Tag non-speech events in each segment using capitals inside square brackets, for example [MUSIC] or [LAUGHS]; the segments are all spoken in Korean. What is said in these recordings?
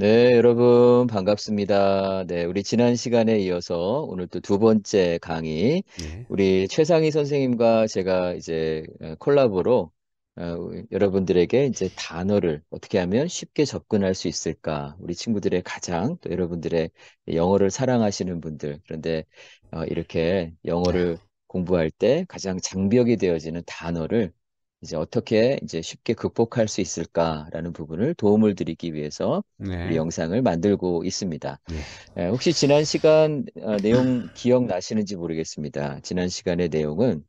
네, 여러분 반갑습니다. 네, 우리 지난 시간에 이어서 오늘 또 두 번째 강의 네. 우리 최상희 선생님과 제가 이제 어, 콜라보로 어, 여러분들에게 이제 단어를 어떻게 하면 쉽게 접근할 수 있을까? 우리 친구들의 가장 또 여러분들의 영어를 사랑하시는 분들 그런데 어, 이렇게 영어를 네. 공부할 때 가장 장벽이 되어지는 단어를 이제 어떻게 이제 쉽게 극복할 수 있을까라는 부분을 도움을 드리기 위해서 네. 우리 영상을 만들고 있습니다. 네. 혹시 지난 시간 어, 내용 기억나시는지 모르겠습니다. 지난 시간의 내용은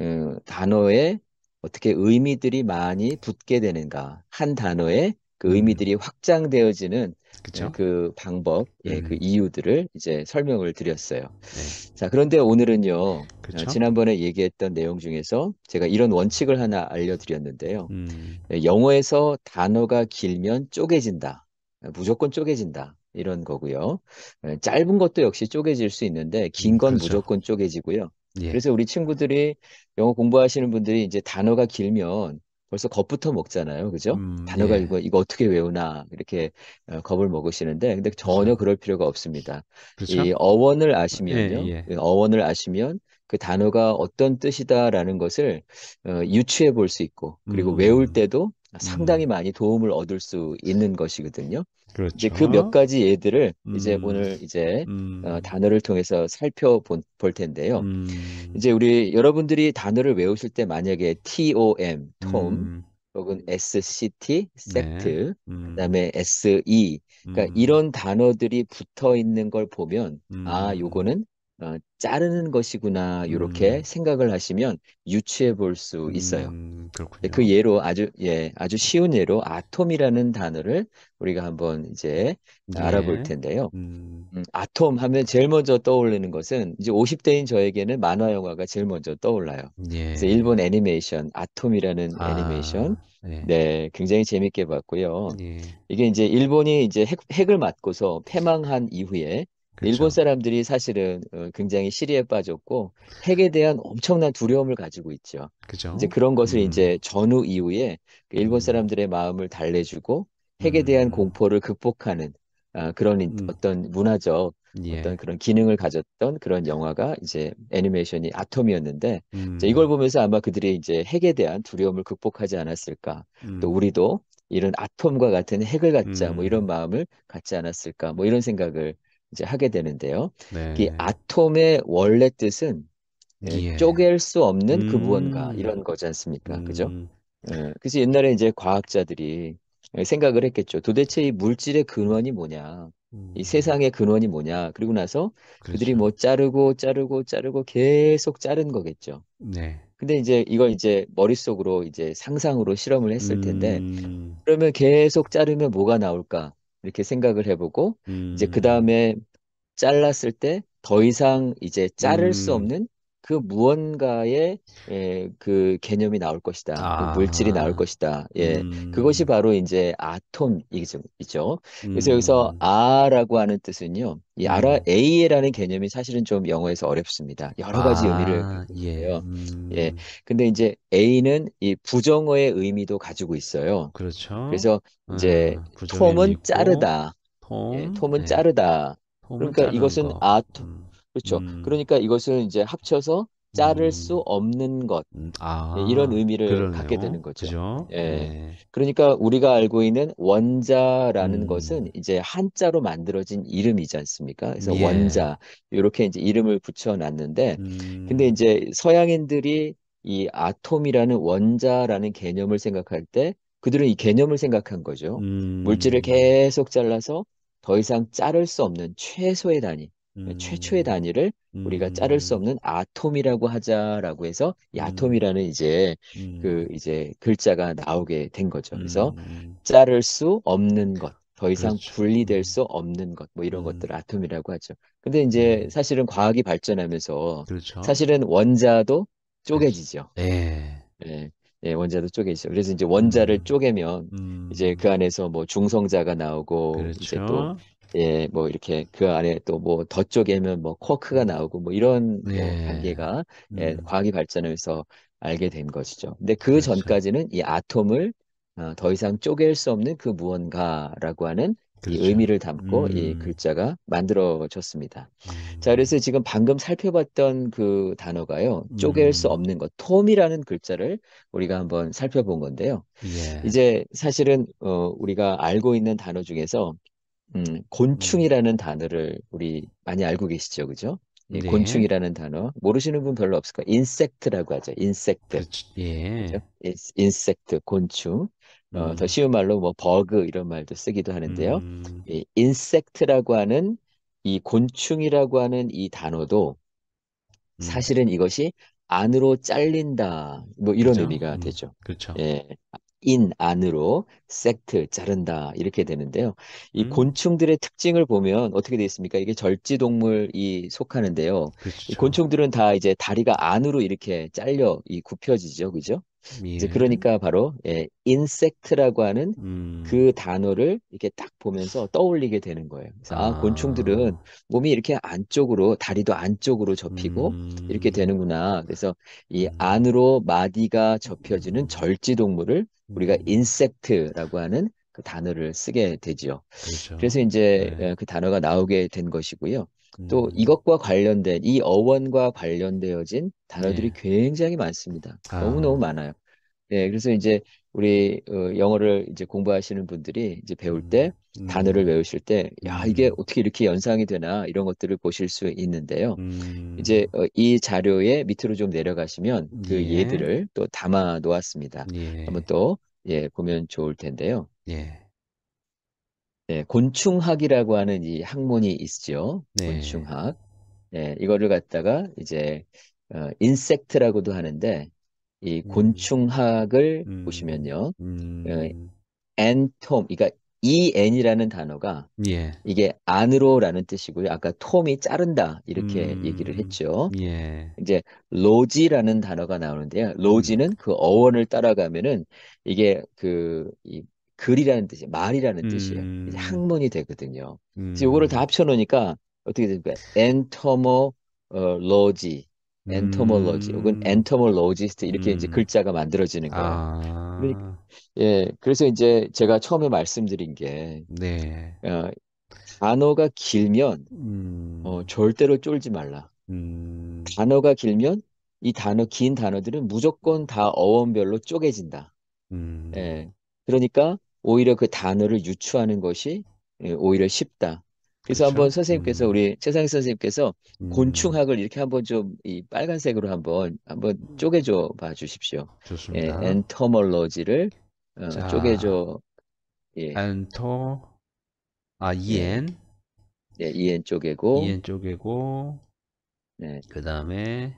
음, 단어에 어떻게 의미들이 많이 붙게 되는가, 한 단어에 그 의미들이 확장되어지는 그쵸? 그 방법, 그 음. 그 이유들을 이제 설명을 드렸어요. 네. 자, 그런데 오늘은요, 어, 그쵸? 지난번에 얘기했던 내용 중에서 제가 이런 원칙을 하나 알려드렸는데요. 음. 예, 영어에서 단어가 길면 쪼개진다. 예, 무조건 쪼개진다. 이런 거고요. 예, 짧은 것도 역시 쪼개질 수 있는데, 긴건 음, 그렇죠. 무조건 쪼개지고요. 예. 그래서 우리 친구들이 영어 공부하시는 분들이 이제 단어가 길면 벌써 겁부터 먹잖아요. 그죠? 음, 단어가 예. 이거, 이거 어떻게 외우나, 이렇게 어, 겁을 먹으시는데, 근데 전혀 그렇죠. 그럴 필요가 없습니다. 그렇죠? 이 어원을 예, 아시면요. 예, 예. 어원을 아시면 그 단어가 어떤 뜻이다라는 것을 어, 유추해 볼 수 있고, 그리고 음. 외울 때도 상당히 음. 많이 도움을 얻을 수 있는 것이거든요. 그 그렇죠. 이제 그 몇 가지 예들을 음. 이제 오늘 이제 어, 음. 어, 단어를 통해서 살펴볼 텐데요. 음. 이제 우리 여러분들이 단어를 외우실 때 만약에 TOM, 톰 음. 혹은 SCT, 세트, 네. 그다음에 음. SE, 그러니까 이런 단어들이 붙어 있는 걸 보면 아, 요거는 어, 자르는 것이구나 이렇게 음, 생각을 하시면 유추해 볼 수 있어요. 음, 네, 그 그렇군요. 그 예로 아주 예 아주 쉬운 예로 아톰이라는 단어를 우리가 한번 이제 네. 알아볼 텐데요. 음, 음, 아톰 하면 제일 먼저 떠올리는 것은 이제 50대인 저에게는 만화 영화가 제일 먼저 떠올라요. 예. 그래서 일본 애니메이션 아톰이라는 아, 애니메이션 네. 네. 굉장히 재밌게 봤고요. 예. 이게 이제 일본이 이제 핵, 핵을 맞고서 패망한 이후에 일본 그렇죠. 사람들이 사실은 어, 굉장히 시리에 빠졌고 핵에 대한 엄청난 두려움을 가지고 있죠. 이제 그런 것을 음, 이제 전후 이후에 그 일본 음. 사람들의 마음을 달래주고 핵에 음. 대한 음, 공포를 극복하는 아, 그런 음, 어떤 문화적 예. 어떤 그런 기능을 가졌던 그런 영화가 이제 애니메이션이 아톰이었는데 이제 이걸 음. 보면서 아마 그들이 이제 핵에 대한 두려움을 극복하지 않았을까. 또 우리도 이런 아톰과 같은 핵을 갖자 뭐 이런 마음을 갖지 않았을까. 뭐 이런 생각을 이제 하게 되는데요. 네. 이 아톰의 원래 뜻은 예. 예. 쪼갤 수 없는 음. 그 무언가 음. 이런 거지 않습니까? 음. 그죠? 예. 그래서 옛날에 이제 과학자들이 예, 생각을 했겠죠. 도대체 이 물질의 근원이 뭐냐? 이 음. 세상의 근원이 뭐냐? 그리고 나서 그렇죠. 그들이 뭐 그렇죠. 자르고 자르고 자르고 계속 자른 거겠죠. 네. 근데 이제 이걸 이제 머릿속으로 이제 상상으로 실험을 했을 텐데 음. 그러면 계속 자르면 뭐가 나올까? 이렇게 생각을 해보고 이제 음. 그 다음에 잘랐을 때 더 이상 이제 자를 수 음. 없는 그 무언가의 예, 그 개념이 나올 것이다. 그 아. 물질이 나올 것이다. 예. 그것이 음. 바로 이제 아톰이죠. 그래서 여기서 음. 아라고 하는 뜻은요. 이 아라 음, A라는 개념이 사실은 좀 영어에서 어렵습니다. 여러 가지 아, 의미를 아, 갖고 예, 있요 예. 음. 근데 이제 A는 이 부정어의 의미도 가지고 있어요. 그렇죠. 그래서 이제 아, 톰은 있고, 자르다. 예, 톰, 은 네, 자르다. 톰은 그러니까 이것은 아톰 음. 그렇죠. 음. 그러니까 이것을 이제 합쳐서 자를 음. 수 없는 것 음, 아, 네, 이런 의미를 그러네요. 갖게 되는 거죠. 예. 네. 그러니까 우리가 알고 있는 원자라는 음. 것은 이제 한자로 만들어진 이름이지 않습니까? 그래서 예. 원자 이렇게 이제 이름을 붙여놨는데, 음. 근데 이제 서양인들이 이 아톰이라는 원자라는 개념을 생각할 때 그들은 이 개념을 생각한 거죠. 물질을 계속 잘라서 더 이상 자를 수 없는 최소의 단위, 음. 최초의 단위를 우리가 자를 수 음. 없는 아톰이라고 하자라고 해서 이 음. 아톰이라는 이제 음. 그 이제 글자가 나오게 된 거죠. 그래서 자를 수 없는 것. 더 이상 그렇죠. 분리될 수 없는 것, 뭐 이런 음. 것들 아톰이라고 하죠. 근데 이제 사실은 과학이 발전하면서 그렇죠. 사실은 원자도 그렇죠. 쪼개지죠. 예. 예. 예. 원자도 쪼개지죠. 그래서 이제 원자를 음. 쪼개면 음. 이제 그 안에서 뭐 중성자가 나오고 그렇죠. 이제 또 예, 뭐 이렇게 그 안에 또 뭐 더 쪼개면 뭐 쿼크가 뭐 나오고 뭐 이런 네. 뭐 네. 계가 예, 음. 과학이 발전하면서 알게 된 것이죠. 근데 그 그렇죠. 전까지는 이 아톰을 어, 더 이상 쪼갤 수 없는 그 무언가라고 하는 그렇죠. 의미를 담고 이 음. 글자가 만들어졌습니다. 자, 음. 그래서 지금 방금 살펴봤던 그 단어가요, 쪼갤 수 음. 없는 것, 톰이라는 글자를 우리가 한번 살펴본 건데요. 예. 이제 사실은 어, 우리가 알고 있는 단어 중에서 음, 음, 곤충이라는 단어를 우리 많이 알고 계시죠, 그죠? 네. 곤충이라는 단어 모르시는 분 별로 없을 거예요. 인섹트라고 하죠. 인섹트, 그렇죠. 예. 그죠? 인- 인섹트, 곤충. 어, 더 음. 쉬운 말로 뭐 버그 이런 말도 쓰기도 하는데요. 음. 이 인섹트라고 하는 이 곤충이라고 하는 이 단어도 음. 사실은 이것이 안으로 잘린다 뭐 이런 그죠? 의미가 음. 되죠. 그렇죠. 예, 인 안으로 섹트 자른다 이렇게 되는데요. 이 음. 곤충들의 특징을 보면 어떻게 되어 있습니까? 이게 절지 동물이 속하는데요. 그렇죠. 곤충들은 다 이제 다리가 안으로 이렇게 잘려 이 굽혀지죠, 그죠? 이제 예. 그러니까 바로 예, 인섹트라고 하는 음. 그 단어를 이렇게 딱 보면서 떠올리게 되는 거예요. 그래서 아, 아 곤충들은 몸이 이렇게 안쪽으로 다리도 안쪽으로 접히고 음. 이렇게 되는구나. 그래서 이 음. 안으로 마디가 접혀지는 음. 절지 동물을 우리가 인섹트라고 음. 하는 그 단어를 쓰게 되지요. 그렇죠. 그래서 이제 네. 예, 그 단어가 나오게 된 것이고요. 또 음. 이것과 관련된 이 어원과 관련되어진 단어들이 네. 굉장히 많습니다. 아. 너무너무 많아요. 네, 그래서 이제 우리 어, 영어를 이제 공부하시는 분들이 이제 배울 때 음. 단어를 음. 외우실 때 야, 이게 음. 어떻게 이렇게 연상이 되나 이런 것들을 보실 수 있는데요. 음. 이제 어, 이자료에 밑으로 좀 내려가시면 그 예. 들을또 담아 놓았습니다. 예. 한번 또 예, 보면 좋을 텐데요. 예. 네, 곤충학이라고 하는 이 학문이 있죠. 네. 곤충학. 네, 이거를 갖다가 이제 어, 인섹트라고도 하는데 이 음. 곤충학을 음. 보시면요. 예, 음. 어, 엔톰, 그러니까 en이라는 단어가 예. 이게 안으로라는 뜻이고요. 아까 톰이 자른다 이렇게 음. 얘기를 했죠. 예. 이제 로지라는 단어가 나오는데요. 로지는 음. 그 어원을 따라가면은 이게 그이 글이라는 뜻이 말이라는 뜻이에요. 음. 학문이 되거든요. 음. 그거를다 합쳐놓으니까 어떻게 됩니까? 엔터모로지, 음. 엔터몰로지, 혹은 엔터몰로지스트 이렇게 음. 이제 글자가 만들어지는 거예요. 아. 그 예, 그래서 이제 제가 처음에 말씀드린 게 네. 어, 단어가 길면 음. 어, 절대로 쫄지 말라. 음. 단어가 길면 이 단어 긴 단어들은 무조건 다 어원별로 쪼개진다. 음. 예. 그러니까 오히려 그 단어를 유추하는 것이 예, 오히려 쉽다. 그래서 그렇죠? 한번 선생님께서 음. 우리 최상 희 선생님께서 음. 곤충학을 이렇게 한번 좀 이 빨간색으로 한번 한번 음. 쪼개줘 봐 주십시오. 예, 좋습니다. 예, 엔터멀러지를 어, 자, 쪼개줘. 예. 엔터 아 이엔 예, 이엔 네, 쪼개고 이엔 쪼개고 네. 그다음에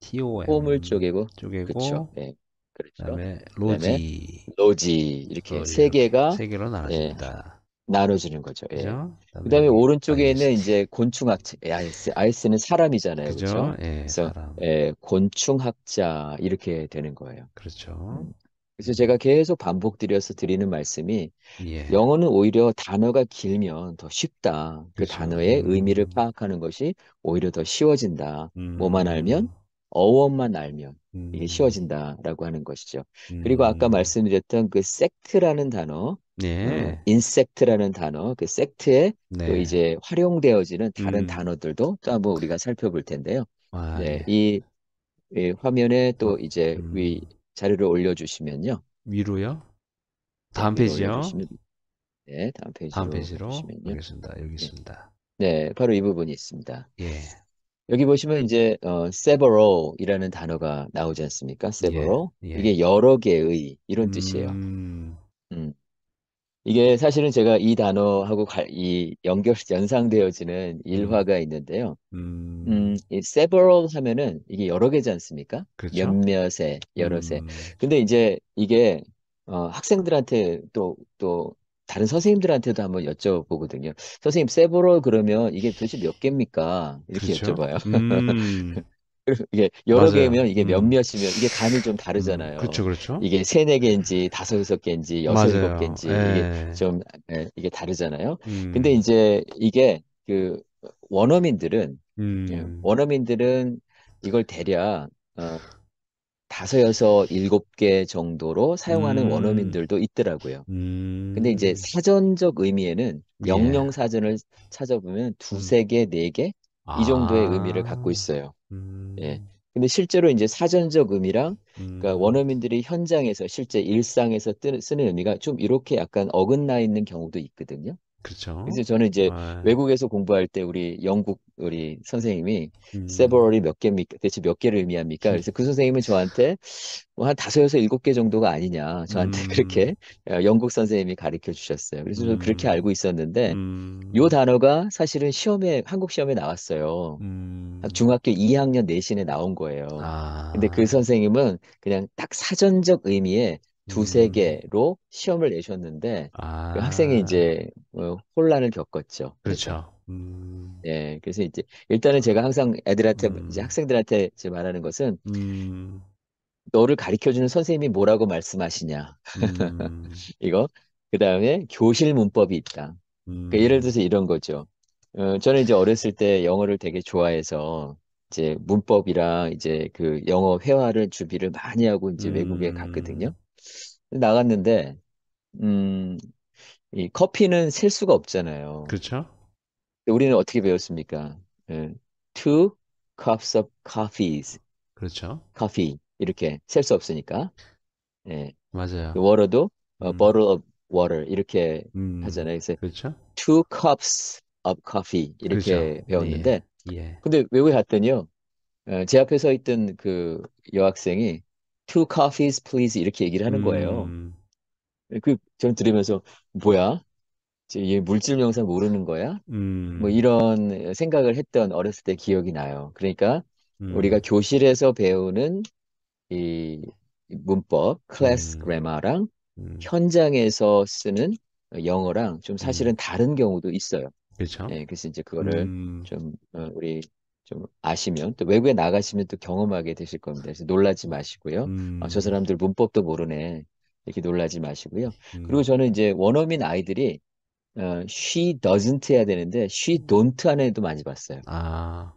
TOM 홈을 쪼개고 쪼개고 그쵸? 예. 그렇죠. 그다음에 네. 로지, 로지 이렇게 로지, 세 개가 세 개로 나눠집니다. 예, 나눠지는 거죠. 예. 그죠? 그다음에, 그다음에 오른쪽에는 아이 이제 곤충학자, 예, 아이스, 아이스는 사람이잖아요, 그죠? 그죠? 예, 그래서 사람. 예, 곤충학자 이렇게 되는 거예요. 그렇죠. 음. 그래서 제가 계속 반복드려서 드리는 말씀이 예. 영어는 오히려 단어가 길면 더 쉽다. 그 그렇죠. 단어의 음. 의미를 파악하는 것이 오히려 더 쉬워진다. 음. 뭐만 알면 어원만 알면 이게 음. 쉬워진다라고 하는 것이죠. 그리고 아까 음. 말씀드렸던 그 섹트라는 단어, 어, 네, 인섹트라는 단어, 그 섹트에 또 네. 이제 활용되어지는 다른 음, 단어들도 또 한번 우리가 살펴볼 텐데요. 아, 네, 네, 이, 이 화면에 또 어, 이제 위 음. 자료를 올려주시면요. 위로요? 네, 다음 페이지요? 올려주시면 네, 다음 페이지로 페이지로 알겠습니다. 여기 네, 있습니다. 네, 바로 이 부분이 있습니다. 예, 여기 보시면 이제 어, several이라는 단어가 나오지 않습니까? 예, several 예, 예. 이게 여러 개의 이런 뜻이에요. 음. 음, 이게 사실은 제가 이 단어하고 가, 이 연결 연상되어지는 음. 일화가 있는데요. 음, 음, 이 several 하면은 이게 여러 개지 않습니까? 그렇죠. 몇몇의 여러에 음, 근데 이제 이게 어, 학생들한테 또또 다른 선생님들한테도 한번 여쭤보거든요. 선생님, 세보로 그러면 이게 도대체 몇 개입니까? 이렇게 그쵸? 그렇죠. 여쭤봐요. 음, [LAUGHS] 이게 여러 맞아요. 개면 이게 몇몇이면 음. 이게 감이 좀 음. 다르잖아요. 그렇 그렇죠. 이게 세네 개인지 다섯 여섯 개인지 여섯 일곱 맞아요. 개인지 예. 이게 좀 예, 이게 다르잖아요. 근데 음. 이제 이게 그 원어민들은 예, 음, 원어민들은 이걸 대략 어, 다섯 여섯 일곱 개 정도로 사용하는 음. 원어민들도 있더라고요. 음. 근데 이제 음. 사전적 의미에는 예. 명령 사전을 찾아보면 음. 두세 개, 네 개 이 정도의 의미를 갖고 아. 있어요. 예. 음. 예. 근데 실제로 이제 사전적 의미랑 그러니까 음. 원어민들이 현장에서 실제 일상에서 쓰는 의미가 좀 이렇게 약간 어긋나 있는 경우도 있거든요. 그렇죠. 그래서 저는 이제 아. 예. 외국에서 공부할 때 우리 영국 우리 선생님이 음. 세버럴이 몇 개입니까? 대체 몇 개를 의미합니까? 그래서 그 선생님은 저한테 뭐 한 다섯 여섯 일곱 개 정도가 아니냐 저한테 [LAUGHS] 음. 그렇게 어, 영국 선생님이 가르쳐 주셨어요. 그래서 저는 그렇게 음. 알고 있었는데 음. 요 단어가 사실은 시험에 한국 시험에 나왔어요. 음. 중학교 2학년 내신에 나온 거예요. 아. 근데 그 선생님은 그냥 딱 사전적 의미의 두세 음. 개로 시험을 내셨는데 그 학생이 이제 아. 어, 혼란을 겪었죠. 그래서 렇죠 음, 예, 그래서 이제 일단은 제가 항상 애들한테 이제 음. 학생들한테 이제 말하는 것은 음, 너를 가르쳐주는 선생님이 뭐라고 말씀하시냐 음, [LAUGHS] 이거 그 다음에 교실 문법이 있다. 그 예를 음. 들어서 이런 거죠. 어, 저는 이제 어렸을 때 영어를 되게 좋아해서 이제 문법이랑 이제 그 영어 회화를 준비를 많이 하고 이제 외국에 갔거든요. 나갔는데, 음, 이 커피는 셀 수가 없잖아요. 그렇죠? 우리는 어떻게 배웠습니까? 예, two cups of coffees, 그렇죠? c o 이렇게 셀 수 없으니까. 예. 맞아요. w a t 도 어, 음, bottle of water 이렇게 음, 하잖아요. 그래서 그렇죠? two cups of coffee 그렇죠. 이렇게 예. 배웠는데, 예. 근데 외국에 갔더니요, 어, 제 앞에 서 있던 그 여학생이 two coffees please 이렇게 얘기를 하는 거예요. 음. 그 저는 들으면서 뭐야? 얘 물질 명사 모르는 거야? 음. 뭐 이런 생각을 했던 어렸을 때 기억이 나요. 그러니까 음. 우리가 교실에서 배우는 이 문법, 클래스 그래마랑 음. 음. 현장에서 쓰는 영어랑 좀 음. 사실은 다른 경우도 있어요. 그렇죠. 네, 그래서 이제 그거를 좀 어, 우리 좀 아시면 또 외국에 나가시면 또 경험하게 되실 겁니다. 그래서 놀라지 마시고요. 어, 음. 아, 저 사람들 문법도 모르네. 이렇게 놀라지 마시고요. 음. 그리고 저는 이제 원어민 아이들이 어, she doesn't 해야 되는데 she don't 하는 애도 많이 봤어요. 아.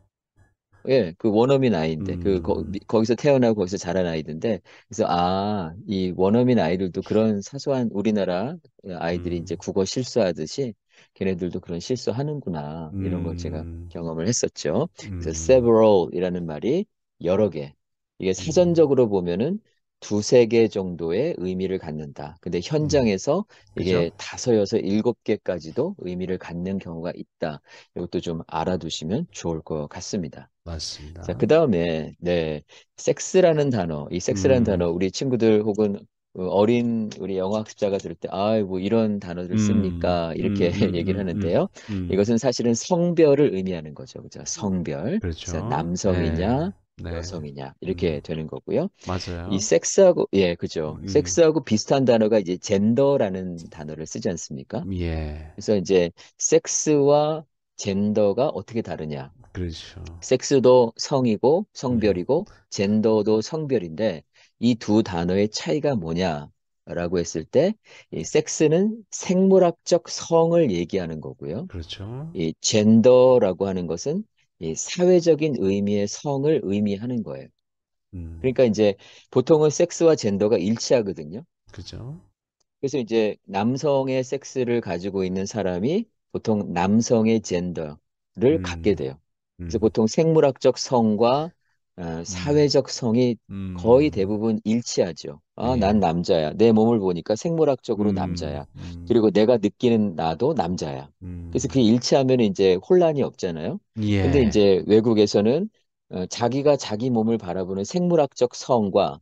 예, 그 원어민 아이인데 음. 그 거, 음. 기서 태어나고 거기서 자란 아이인데 들 그래서 아, 이 원어민 아이들도 그런 사소한 우리나라 아이들이 음. 이제 국어 실수하듯이 걔네들도 그런 실수하는구나 이런 걸 제가 음. 경험을 했었죠. 그래서 음. several이라는 말이 여러 개 이게 음. 사전적으로 보면은 두세 개 정도의 의미를 갖는다. 근데 현장에서 음. 이게 그렇죠. 다섯, 여섯, 일곱 개까지도 의미를 갖는 경우가 있다. 이것도 좀 알아두시면 좋을 것 같습니다. 맞습니다. 자, 그 다음에, 네, 섹스라는 단어, 이 섹스라는 음. 단어, 우리 친구들 혹은 그 어린 우리 영어 학습자가 들을 때, 아, 이뭐 이런 단어를 음, 씁니까? 음, 이렇게 음, 음 [LAUGHS] 얘기를 음, 하는데요. 이것은 사실은 성별을 의미하는 거죠. 그죠? 성별. 그렇죠. 남성이냐, 네. 네. 여성이냐, 이렇게 되는 거고요. 맞아요. 이 섹스하고, 예, 그죠. 섹스하고 비슷한 단어가 이제 젠더라는 단어를 쓰지 않습니까? 예. 그래서 이제 섹스와 젠더가 어떻게 다르냐. 그렇죠. 섹스도 성이고 네. 성별이고 젠더도 성별인데 이두 단어의 차이가 뭐냐라고 했을 때, 이 섹스는 생물학적 성을 얘기하는 거고요. 그렇죠. 이 젠더라고 하는 것은 이 사회적인 의미의 성을 의미하는 거예요. 음. 그러니까 이제 보통은 섹스와 젠더가 일치하거든요. 그렇죠. 그래서 이제 남성의 섹스를 가지고 있는 사람이 보통 남성의 젠더를 음. 갖게 돼요. 그래서 음. 보통 생물학적 성과 어, 음. 사회적 성이 음, 거의 대부분 일치하죠. 아, 예, 난 남자야. 내 몸을 보니까 생물학적으로 음, 남자야. 음, 그리고 내가 느끼는 나도 남자야. 그래서 그 일치하면 이제 혼란이 없잖아요. 근데 예. 이제 외국에서는 어, 자기가 자기 몸을 바라보는 생물학적 성과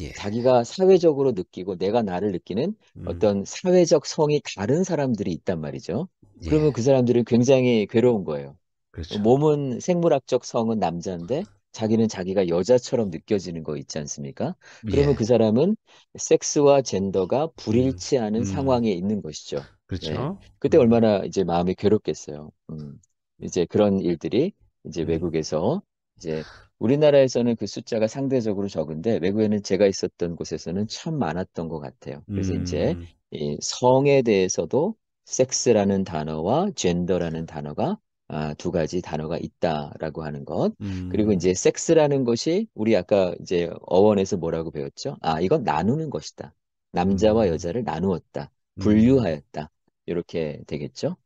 예, 자기가 사회적으로 느끼고 내가 나를 느끼는 음, 어떤 사회적 성이 다른 사람들이 있단 말이죠. 예. 그러면 그 사람들은 굉장히 괴로운 거예요. 그렇죠. 몸은 생물학적 성은 남자인데 자기는 자기가 여자처럼 느껴지는 거 있지 않습니까? 그러면 예. 그 사람은 섹스와 젠더가 음. 불일치하는 음, 상황에 있는 것이죠. 예. 그렇죠. 예. 그때 음. 얼마나 이제 마음이 괴롭겠어요. 음. 이제 그런 일들이 이제 음. 외국에서 이제 우리나라에서는 그 숫자가 상대적으로 적은데 외국에는 제가 있었던 곳에서는 참 많았던 것 같아요. 그래서 음. 이제 이 성에 대해서도 섹스라는 단어와 젠더라는 단어가 아, 두 가지 단어가 있다라고 하는 것. 음. 그리고 이제 섹스라는 것이 우리 아까 이제 어원에서 뭐라고 배웠죠? 아, 이건 나누는 것이다. 남자와 음. 여자를 나누었다. 음. 분류하였다. 이렇게 되겠죠.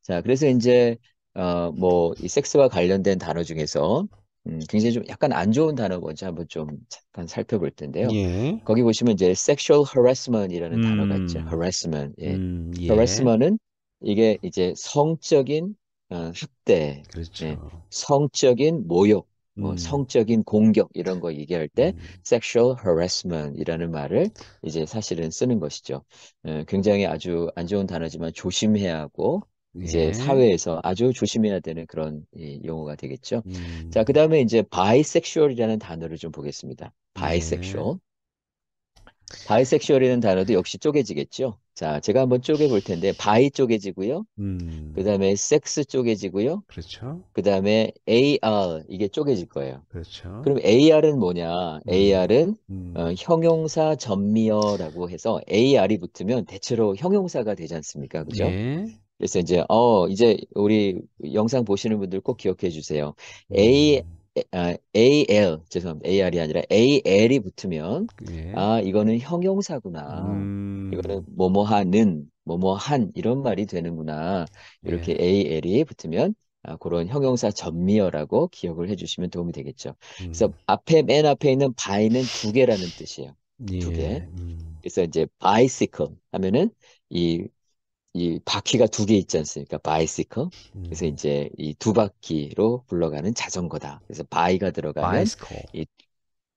자, 그래서 이제 어, 뭐 이 섹스와 관련된 단어 중에서 음, 굉장히 좀 약간 안 좋은 단어 먼저 한번 좀 잠깐 살펴볼 텐데요. 예. 거기 보시면 이제 sexual harassment이라는 단어가 있죠. 음. harassment. 예. 음. 예. harassment은 이게 이제 성적인 어, 학대, 그렇죠. 예, 성적인 모욕, 뭐 음. 성적인 공격 이런 거 얘기할 때 음. sexual harassment이라는 말을 이제 사실은 쓰는 것이죠. 예, 굉장히 아주 안 좋은 단어지만 조심해야 하고 이제 예. 사회에서 아주 조심해야 되는 그런 이 예, 용어가 되겠죠. 음. 자, 그다음에 이제 bisexual이라는 단어를 좀 보겠습니다. 예. bisexual. 바이섹슈얼이라는 단어도 역시 쪼개지겠죠. 자, 제가 한번 쪼개볼 텐데 바이 쪼개지고요. 음. 그다음에 섹스 쪼개지고요. 그렇죠. 그다음에 AR 이게 쪼개질 거예요. 그렇죠. 그럼 AR은 뭐냐? 음. AR은 음. 어, 형용사 전미어라고 해서 AR이 붙으면 대체로 형용사가 되지 않습니까? 그죠? 네. 그래서 이제 어 이제 우리 영상 보시는 분들 꼭 기억해 주세요. 음. A 아, AL 죄송합니다. AR이 아니라 AL이 붙으면 예. 아 이거는 형용사구나. 음. 이거는 뭐뭐하는 뭐뭐한 이런 말이 되는구나. 이렇게 예. AL이 붙으면 아, 그런 형용사 전미어라고 기억을 해주시면 도움이 되겠죠. 음. 그래서 앞에 맨 앞에 있는 by는 두 개라는 뜻이에요. 예. 두 개. 예. 음. 그래서 이제 bicycle 하면은 이이 바퀴가 두 개 있지 않습니까? 바이시커. 음. 그래서 이제 이 두 바퀴로 굴러가는 자전거다. 그래서 바이가 들어가면 바이스코. 이,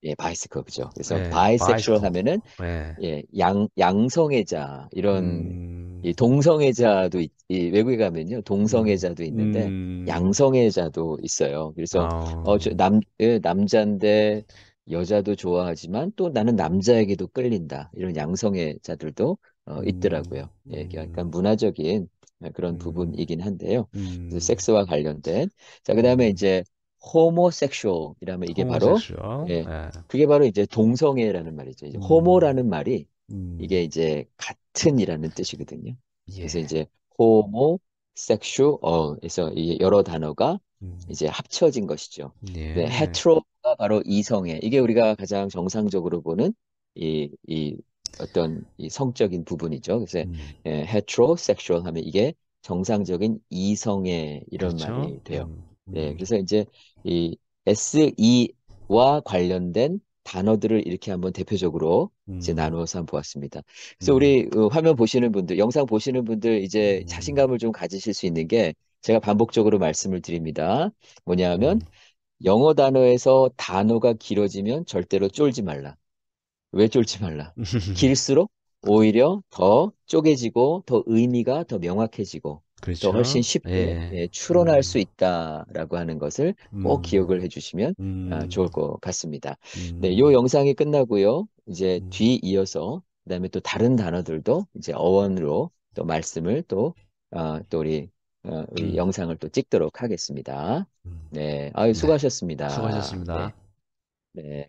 예, 바이시커 그죠. 그래서 네, 바이섹슈얼 스코 하면은 네. 예, 양 양성애자 이런 음... 이 동성애자도 있, 이 외국에 가면요. 동성애자도 음. 있는데 음... 양성애자도 있어요. 그래서 아... 어, 남 예, 남자인데 여자도 좋아하지만 또 나는 남자에게도 끌린다. 이런 양성애자들도 어, 음. 있더라고요. 예, 그러니까 음, 예, 약간 문화적인 그런 음, 부분이긴 한데요. 음. 섹스와 관련된. 자, 음. 그 다음에 이제 호모섹슈얼이라면 이게 호모섹슈얼? 바로 예, 네. 그게 바로 이제 동성애라는 말이죠. 이제 호모라는 음. 말이 이게 이제 같은이라는 뜻이거든요. 예. 그래서 이제 호모 섹슈얼에서 여러 단어가 이제 합쳐진 것이죠. 예. 네, 헤트로가 바로 이성애. 이게 우리가 가장 정상적으로 보는 이, 이 어떤 이 성적인 부분이죠. 그래서 음. 예, 헤트로섹슈얼 하면 이게 정상적인 이성의 이런 그렇죠? 말이 돼요. 음. 예, 음. 그래서 이제 이 SE와 관련된 단어들을 이렇게 한번 대표적으로 음. 이제 나누어서 한번 보았습니다. 그래서 음. 우리 그 화면 보시는 분들, 영상 보시는 분들 이제 음. 자신감을 좀 가지실 수 있는 게 제가 반복적으로 말씀을 드립니다. 뭐냐면 하 네. 영어 단어에서 단어가 길어지면 절대로 쫄지 말라. 왜 쫄지 말라. 길수록 오히려 더 쪼개지고 더 의미가 더 명확해지고 그렇죠. 더 훨씬 쉽게 예. 예. 추론할 음. 수 있다라고 하는 것을 꼭 음. 기억을 해주시면 아, 음. 좋을 것 같습니다. 음. 네, 요 영상이 끝나고요. 이제 음. 뒤 이어서 그다음에 또 다른 단어들도 이제 어원으로 또 말씀을 또 어, 또 우리 어, 우 음. 영상을 또 찍도록 하겠습니다. 네, 아유 네. 수고하셨습니다. 네. 수고하셨습니다. 네. 네.